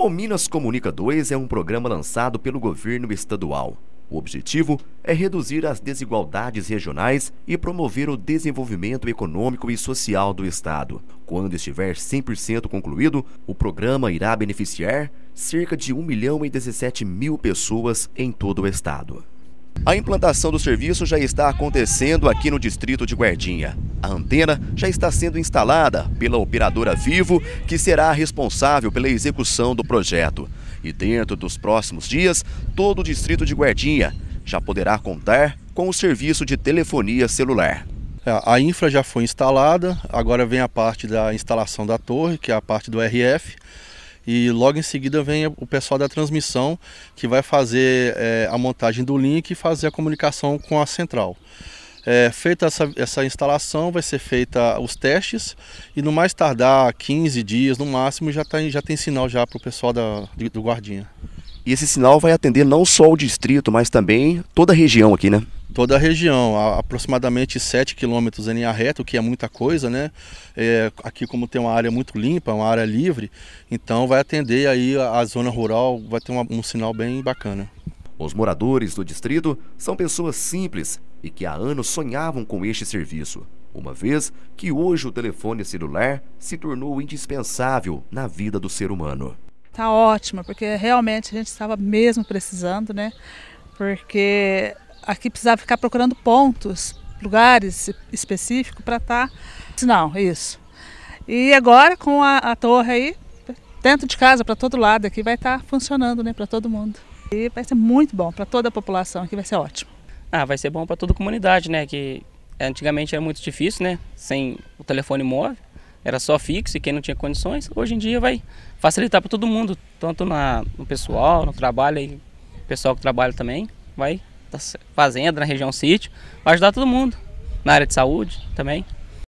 O Minas Comunica 2 é um programa lançado pelo governo estadual. O objetivo é reduzir as desigualdades regionais e promover o desenvolvimento econômico e social do Estado. Quando estiver 100% concluído, o programa irá beneficiar cerca de 1 milhão e 17 mil pessoas em todo o Estado. A implantação do serviço já está acontecendo aqui no distrito de Guardinha. A antena já está sendo instalada pela operadora Vivo, que será responsável pela execução do projeto. E dentro dos próximos dias, todo o distrito de Guardinha já poderá contar com o serviço de telefonia celular. É, a infra já foi instalada, agora vem a parte da instalação da torre, que é a parte do RF, e logo em seguida vem o pessoal da transmissão que vai fazer é, a montagem do link e fazer a comunicação com a central. É, feita essa, essa instalação, vai ser feita os testes e no mais tardar 15 dias no máximo já, tá, já tem sinal já para o pessoal da, do Guardinha. E esse sinal vai atender não só o distrito, mas também toda a região aqui, né? Toda a região, a, aproximadamente 7 quilômetros em linha reta, o que é muita coisa, né? É, aqui como tem uma área muito limpa, uma área livre, então vai atender aí a, a zona rural, vai ter uma, um sinal bem bacana. Os moradores do distrito são pessoas simples e que há anos sonhavam com este serviço, uma vez que hoje o telefone celular se tornou indispensável na vida do ser humano. Tá ótima, porque realmente a gente estava mesmo precisando, né? Porque aqui precisava ficar procurando pontos, lugares específicos para estar. Tá... Não, é isso. E agora com a, a torre aí, dentro de casa, para todo lado aqui, vai estar tá funcionando, né? Para todo mundo. E vai ser muito bom para toda a população aqui, vai ser ótimo. Ah, vai ser bom para toda a comunidade, né? Que antigamente era muito difícil, né? Sem o telefone móvel, era só fixo e quem não tinha condições. Hoje em dia vai facilitar para todo mundo, tanto na, no pessoal, no trabalho e pessoal que trabalha também. Vai tá fazenda, na região sítio, vai ajudar todo mundo. Na área de saúde também.